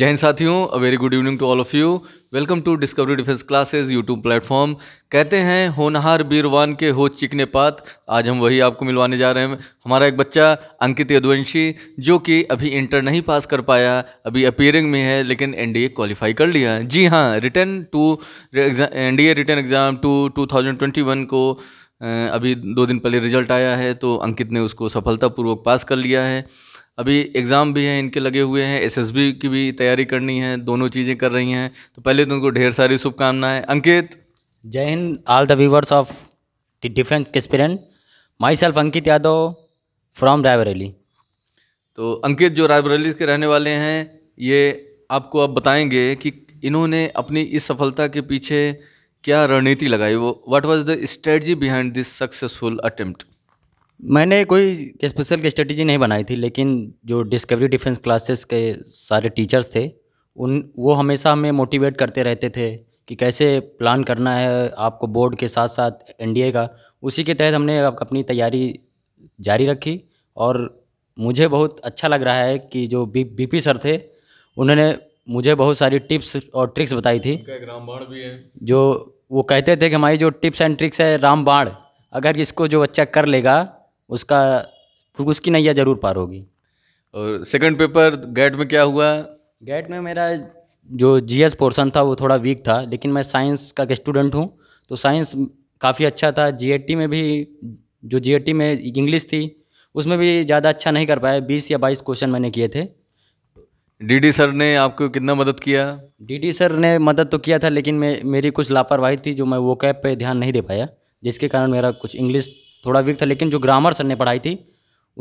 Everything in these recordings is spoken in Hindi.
जय हिंद साथियों a very good evening to all of you welcome to discovery defence classes YouTube platform कहते हैं होनहार बीरवान के हो चिकने पात आज हम वही आपको मिलवाने जा रहे हैं हमारा एक बच्चा अंकित यदुवंशी जो कि अभी इंटर नहीं पास कर पाया अभी अपीयरिंग में है लेकिन एन डी क्वालिफाई कर लिया जी हाँ written two N D A written exam two two को अभी दो दिन पहले रिजल्ट आया है तो अंकित ने उसको सफलतापूर्वक पास कर लिया है अभी एग्ज़ाम भी हैं इनके लगे हुए हैं एसएसबी की भी तैयारी करनी है दोनों चीज़ें कर रही हैं तो पहले तो उनको ढेर सारी शुभकामनाएं अंकित जय हिंद all the viewers of the defence experience myself Ankit Yadav from Raebareli तो अंकित जो रायबरेली के रहने वाले हैं ये आपको अब बताएंगे कि इन्होंने अपनी इस सफलता के पीछे क्या रणनीति लगाई वो what was the strategy behind this successful attempt मैंने कोई स्पेशल स्ट्रेटजी नहीं बनाई थी लेकिन जो डिस्कवरी डिफेंस क्लासेस के सारे टीचर्स थे उन वो हमेशा हमें मोटिवेट करते रहते थे कि कैसे प्लान करना है आपको बोर्ड के साथ साथ एनडीए का उसी के तहत हमने अपनी तैयारी जारी रखी और मुझे बहुत अच्छा लग रहा है कि जो बी पी सर थे उन्होंने मुझे बहुत सारी टिप्स और ट्रिक्स बताई थी रामबाण भी है जो वो कहते थे कि हमारी जो टिप्स एंड ट्रिक्स है रामबाण अगर इसको जो बच्चा कर लेगा उसका उसकी नैया ज़रूर पार होगी और सेकंड पेपर गेट में क्या हुआ गेट में मेरा जो जीएस पोर्शन था वो थोड़ा वीक था लेकिन मैं साइंस का स्टूडेंट हूँ तो साइंस काफ़ी अच्छा था जीएटी में भी जो जीएटी में इंग्लिश थी उसमें भी ज़्यादा अच्छा नहीं कर पाया बीस या बाईस क्वेश्चन मैंने किए थे डीडी सर ने आपको कितना मदद किया डीडी सर ने मदद तो किया था लेकिन मैं मेरी कुछ लापरवाही थी जो मैं वो कैब पर ध्यान नहीं दे पाया जिसके कारण मेरा कुछ इंग्लिश थोड़ा वीक था लेकिन जो ग्रामर सर ने पढ़ाई थी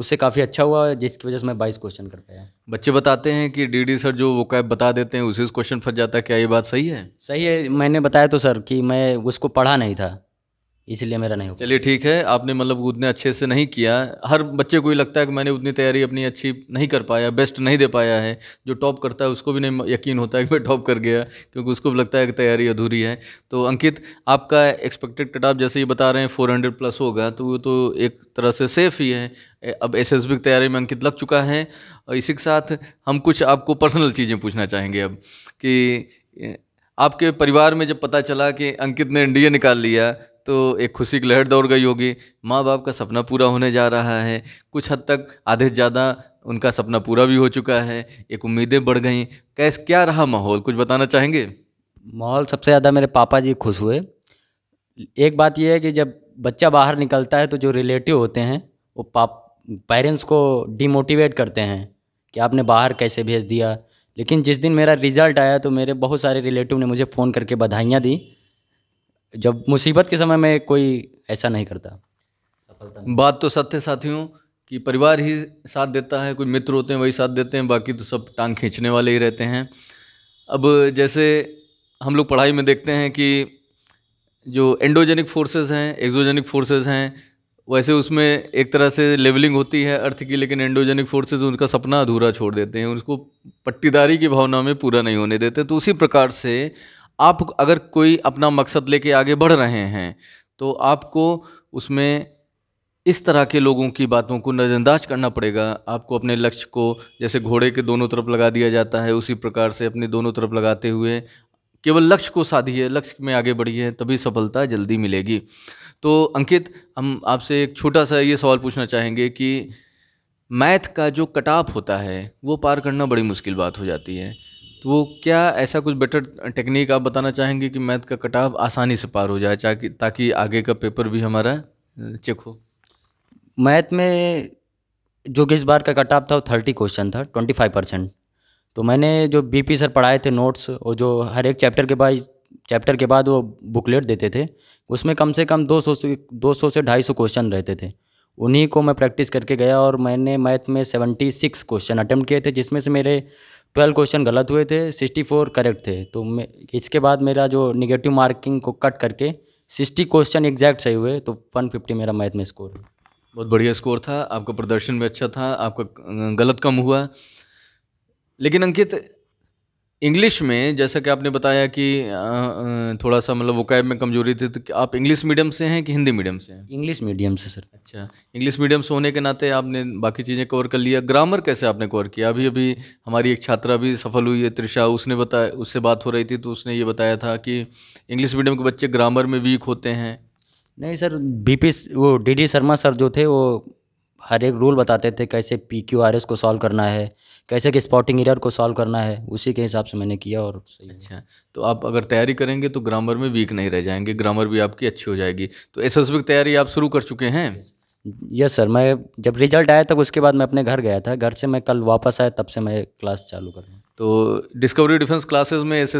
उससे काफ़ी अच्छा हुआ जिसकी वजह से मैं बाईस क्वेश्चन कर पाया बच्चे बताते हैं कि डीडी सर जो वो कैब बता देते हैं उसी से क्वेश्चन फंस जाता है क्या ये बात सही है सही है मैंने बताया तो सर कि मैं उसको पढ़ा नहीं था इसलिए मेरा नहीं हो चलिए ठीक है आपने मतलब उतने अच्छे से नहीं किया हर बच्चे को ही लगता है कि मैंने उतनी तैयारी अपनी अच्छी नहीं कर पाया बेस्ट नहीं दे पाया है जो टॉप करता है उसको भी नहीं यकीन होता है कि मैं टॉप कर गया क्योंकि उसको भी लगता है कि तैयारी अधूरी है तो अंकित आपका एक्सपेक्टेड कट जैसे ये बता रहे हैं फोर हंड्रेड प्लस होगा तो वो तो एक तरह से सेफ ही है अब एस एस की तैयारी में अंकित लग चुका है और इसी के साथ हम कुछ आपको पर्सनल चीज़ें पूछना चाहेंगे अब कि आपके परिवार में जब पता चला कि अंकित ने एनडीए निकाल लिया तो एक खुशी की लहर दौड़ गई होगी माँ बाप का सपना पूरा होने जा रहा है कुछ हद तक आधे ज़्यादा उनका सपना पूरा भी हो चुका है एक उम्मीदें बढ़ गई कैस क्या रहा माहौल कुछ बताना चाहेंगे माहौल सबसे ज़्यादा मेरे पापा जी खुश हुए एक बात यह है कि जब बच्चा बाहर निकलता है तो जो रिलेटिव होते हैं वो पाप पेरेंट्स को डिमोटिवेट करते हैं कि आपने बाहर कैसे भेज दिया लेकिन जिस दिन मेरा रिज़ल्ट आया तो मेरे बहुत सारे रिलेटिव ने मुझे फ़ोन करके बधाइयाँ दी जब मुसीबत के समय में कोई ऐसा नहीं करता सफलता बात तो सत्य साथियों कि परिवार ही साथ देता है कोई मित्र होते हैं वही साथ देते हैं बाकी तो सब टांग खींचने वाले ही रहते हैं अब जैसे हम लोग पढ़ाई में देखते हैं कि जो एंडोजेनिक फोर्सेस हैं एक्जोजेनिक फोर्सेस हैं वैसे उसमें एक तरह से लेवलिंग होती है अर्थ की लेकिन एंडोजेनिक फोर्सेज उनका सपना अधूरा छोड़ देते हैं उसको पट्टीदारी की भावना में पूरा नहीं होने देते तो उसी प्रकार से आप अगर कोई अपना मकसद लेके आगे बढ़ रहे हैं तो आपको उसमें इस तरह के लोगों की बातों को नज़रअंदाज करना पड़ेगा आपको अपने लक्ष्य को जैसे घोड़े के दोनों तरफ लगा दिया जाता है उसी प्रकार से अपने दोनों तरफ लगाते हुए केवल लक्ष्य को साधिए लक्ष्य में आगे बढ़िए तभी सफलता जल्दी मिलेगी तो अंकित हम आपसे एक छोटा सा ये सवाल पूछना चाहेंगे कि मैथ का जो कटाप होता है वो पार करना बड़ी मुश्किल बात हो जाती है तो वो क्या ऐसा कुछ बेटर टेक्निक आप बताना चाहेंगे कि मैथ का कटाव आसानी से पार हो जाए ताकि ताकि आगे का पेपर भी हमारा चेक हो मैथ में जो कि इस बार का कटाव था वो थर्टी क्वेश्चन था ट्वेंटी फाइव परसेंट तो मैंने जो बीपी सर पढ़ाए थे नोट्स और जो हर एक चैप्टर के बाद चैप्टर के बाद वो बुकलेट देते थे उसमें कम से कम 200 से 200 से 250 क्वेश्चन रहते थे उन्हीं को मैं प्रैक्टिस करके गया और मैंने मैथ में 76 क्वेश्चन अटैम्प्ट किए थे जिसमें से मेरे ट्वेल्व क्वेश्चन गलत हुए थे सिक्सटी फोर करेक्ट थे तो मैं इसके बाद मेरा जो निगेटिव मार्किंग को कट करके सिक्सटी क्वेश्चन एग्जैक्ट सही हुए तो वन फिफ्टी मेरा मैथ में स्कोर बहुत बढ़िया स्कोर था आपका प्रदर्शन भी अच्छा था आपका गलत कम हुआ लेकिन अंकित इंग्लिश में जैसा कि आपने बताया कि थोड़ा सा मतलब वोकैब में कमजोरी थी तो आप इंग्लिश मीडियम से हैं कि हिंदी मीडियम से हैं इंग्लिश मीडियम से सर अच्छा इंग्लिश मीडियम से होने के नाते आपने बाकी चीज़ें कवर कर लिया ग्रामर कैसे आपने कवर किया अभी अभी हमारी एक छात्रा भी सफल हुई है त्रिषा उसने बताया उससे बात हो रही थी तो उसने ये बताया था कि इंग्लिश मीडियम के बच्चे ग्रामर में वीक होते हैं नहीं सर बी वो डी शर्मा सर जो थे वो हर एक रूल बताते थे कैसे पी क्यू आर एस को सॉल्व करना है कैसे कि स्पॉटिंग एरर को सॉल्व करना है उसी के हिसाब से मैंने किया और सही अच्छा तो आप अगर तैयारी करेंगे तो ग्रामर में वीक नहीं रह जाएंगे ग्रामर भी आपकी अच्छी हो जाएगी तो एस एस बी की तैयारी आप शुरू कर चुके हैं यस सर मैं जब रिजल्ट आया तब उसके बाद मैं अपने घर गया था घर से मैं कल वापस आया तब से मैं क्लास चालू कर तो डिस्कवरी डिफेंस क्लासेस में एस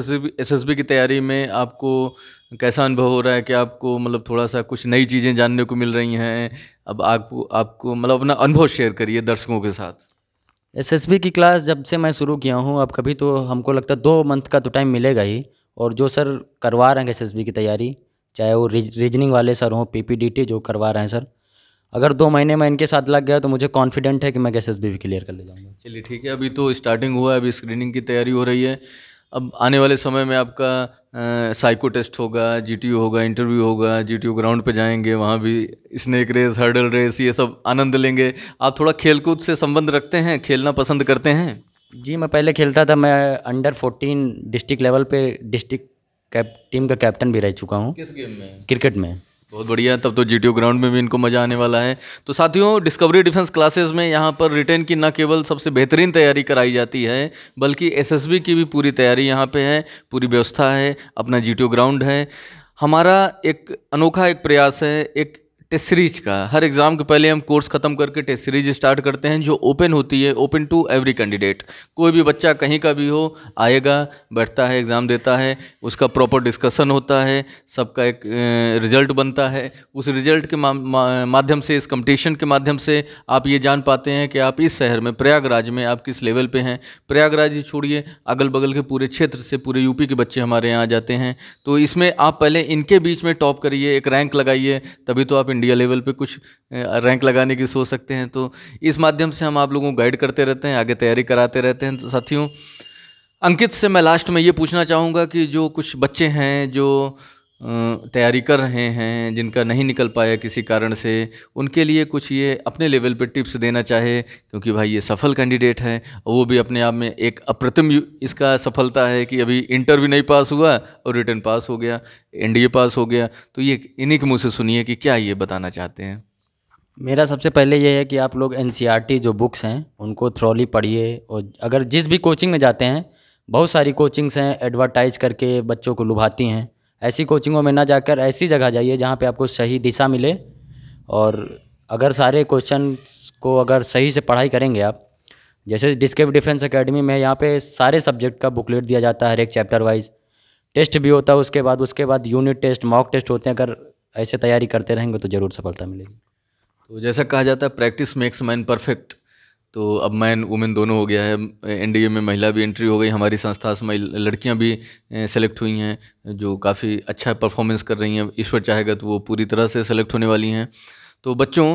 एस की तैयारी में आपको कैसा अनुभव हो रहा है कि आपको मतलब थोड़ा सा कुछ नई चीज़ें जानने को मिल रही हैं अब आपको आपको मतलब अपना अनुभव शेयर करिए दर्शकों के साथ एस की क्लास जब से मैं शुरू किया हूँ अब कभी तो हमको लगता है दो मंथ का तो टाइम मिलेगा ही और जो सर करवा रहे हैं एस की तैयारी चाहे वो रीजनिंग वाले सर हों पी जो करवा रहे हैं सर अगर दो महीने में इनके साथ लग गया तो मुझे कॉन्फिडेंट है कि मैं कैसे भी क्लियर कर ले जाऊँगा चलिए ठीक है अभी तो स्टार्टिंग हुआ है अभी स्क्रीनिंग की तैयारी हो रही है अब आने वाले समय में आपका साइको टेस्ट होगा जी होगा इंटरव्यू होगा जी ग्राउंड पे जाएंगे वहाँ भी स्नैक रेस हर्डल रेस ये सब आनंद लेंगे आप थोड़ा खेलकूद से संबंध रखते हैं खेलना पसंद करते हैं जी मैं पहले खेलता था मैं अंडर फोर्टीन डिस्ट्रिक्ट लेवल पे डिस्ट्रिक्ट कैप टीम का कैप्टन भी रह चुका हूँ किस गेम में क्रिकेट में बहुत बढ़िया तब तो जी ग्राउंड में भी इनको मज़ा आने वाला है तो साथियों डिस्कवरी डिफेंस क्लासेस में यहाँ पर रिटर्न की न केवल सबसे बेहतरीन तैयारी कराई जाती है बल्कि एसएसबी की भी पूरी तैयारी यहाँ पे है पूरी व्यवस्था है अपना जी ग्राउंड है हमारा एक अनोखा एक प्रयास है एक टेस्ट सीरीज का हर एग्ज़ाम के पहले हम कोर्स ख़त्म करके टेस्ट सीरीज स्टार्ट करते हैं जो ओपन होती है ओपन टू एवरी कैंडिडेट कोई भी बच्चा कहीं का भी हो आएगा बैठता है एग्ज़ाम देता है उसका प्रॉपर डिस्कशन होता है सबका एक रिजल्ट बनता है उस रिजल्ट के माध्यम से इस कंपटीशन के माध्यम से आप ये जान पाते हैं कि आप इस शहर में प्रयागराज में आप किस लेवल पर हैं प्रयागराज ही छोड़िए अगल बगल के पूरे क्षेत्र से पूरे यूपी के बच्चे हमारे यहाँ आ जाते हैं तो इसमें आप पहले इनके बीच में टॉप करिए एक रैंक लगाइए तभी तो आप इंडिया लेवल पे कुछ रैंक लगाने की सोच सकते हैं तो इस माध्यम से हम आप लोगों को गाइड करते रहते हैं आगे तैयारी कराते रहते हैं तो साथियों अंकित से मैं लास्ट में ये पूछना चाहूँगा कि जो कुछ बच्चे हैं जो तैयारी कर रहे हैं जिनका नहीं निकल पाया किसी कारण से उनके लिए कुछ ये अपने लेवल पे टिप्स देना चाहे क्योंकि भाई ये सफल कैंडिडेट है वो भी अपने आप में एक अप्रतिम इसका सफलता है कि अभी इंटरव्यू नहीं पास हुआ और रिटर्न पास हो गया एन पास हो गया तो ये इन्हीं के मुँह से सुनिए कि क्या ये बताना चाहते हैं मेरा सबसे पहले ये है कि आप लोग एन e जो बुक्स हैं उनको थ्रोली पढ़िए और अगर जिस भी कोचिंग में जाते हैं बहुत सारी कोचिंग्स हैं एडवर्टाइज करके बच्चों को लुभाती हैं ऐसी कोचिंगों में ना जाकर ऐसी जगह जाइए जहाँ पे आपको सही दिशा मिले और अगर सारे क्वेश्चन को अगर सही से पढ़ाई करेंगे आप जैसे डिस्केप डिफेंस अकेडमी में यहाँ पे सारे सब्जेक्ट का बुकलेट दिया जाता है हर एक चैप्टर वाइज टेस्ट भी होता है उसके बाद उसके बाद यूनिट टेस्ट मॉक टेस्ट होते हैं अगर ऐसे तैयारी करते रहेंगे तो ज़रूर सफलता मिलेगी तो जैसा कहा जाता है प्रैक्टिस मेक्स मैन परफेक्ट तो अब मैन वुमेन दोनों हो गया है एनडीए में महिला भी एंट्री हो गई हमारी संस्था से लड़कियां भी सेलेक्ट हुई हैं जो काफ़ी अच्छा परफॉर्मेंस कर रही हैं ईश्वर चाहेगा तो वो पूरी तरह से सेलेक्ट होने वाली हैं तो बच्चों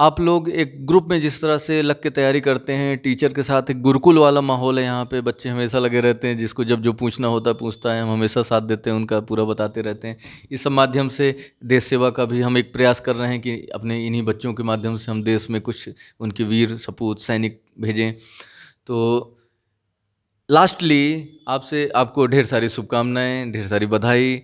आप लोग एक ग्रुप में जिस तरह से लग के तैयारी करते हैं टीचर के साथ एक गुरुकुल वाला माहौल है यहाँ पे बच्चे हमेशा लगे रहते हैं जिसको जब जो पूछना होता है पूछता है हम हमेशा साथ देते हैं उनका पूरा बताते रहते हैं इस सब माध्यम से देश सेवा का भी हम एक प्रयास कर रहे हैं कि अपने इन्हीं बच्चों के माध्यम से हम देश में कुछ उनके वीर सपूत सैनिक भेजें तो लास्टली आपसे आपको ढेर सारी शुभकामनाएँ ढेर सारी बधाई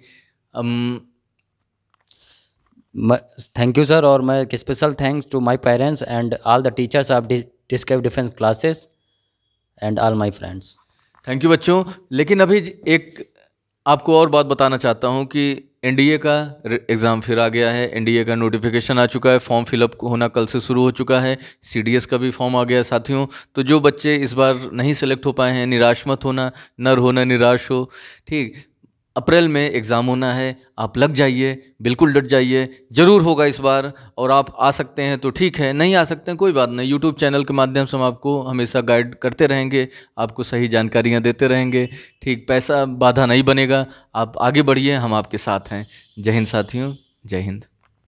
थैंक यू सर और मैं special thanks to my parents and all the teachers of discovery defence classes and all my friends thank you बच्चों लेकिन अभी एक आपको और बात बताना चाहता हूँ कि एनडीए का एग्ज़ाम फिर आ गया है एनडीए का नोटिफिकेशन आ चुका है फॉर्म फिलअप होना कल से शुरू हो चुका है सीडीएस का भी फॉर्म आ गया है साथियों तो जो बच्चे इस बार नहीं सेलेक्ट हो पाए हैं निराश मत होना नर होना निराश हो ठीक अप्रैल में एग्ज़ाम होना है आप लग जाइए बिल्कुल डट जाइए ज़रूर होगा इस बार और आप आ सकते हैं तो ठीक है नहीं आ सकते हैं कोई बात नहीं यूट्यूब चैनल के माध्यम से हम आपको हमेशा गाइड करते रहेंगे आपको सही जानकारियाँ देते रहेंगे ठीक पैसा बाधा नहीं बनेगा आप आगे बढ़िए हम आपके साथ हैं जय हिंद साथियों जय हिंद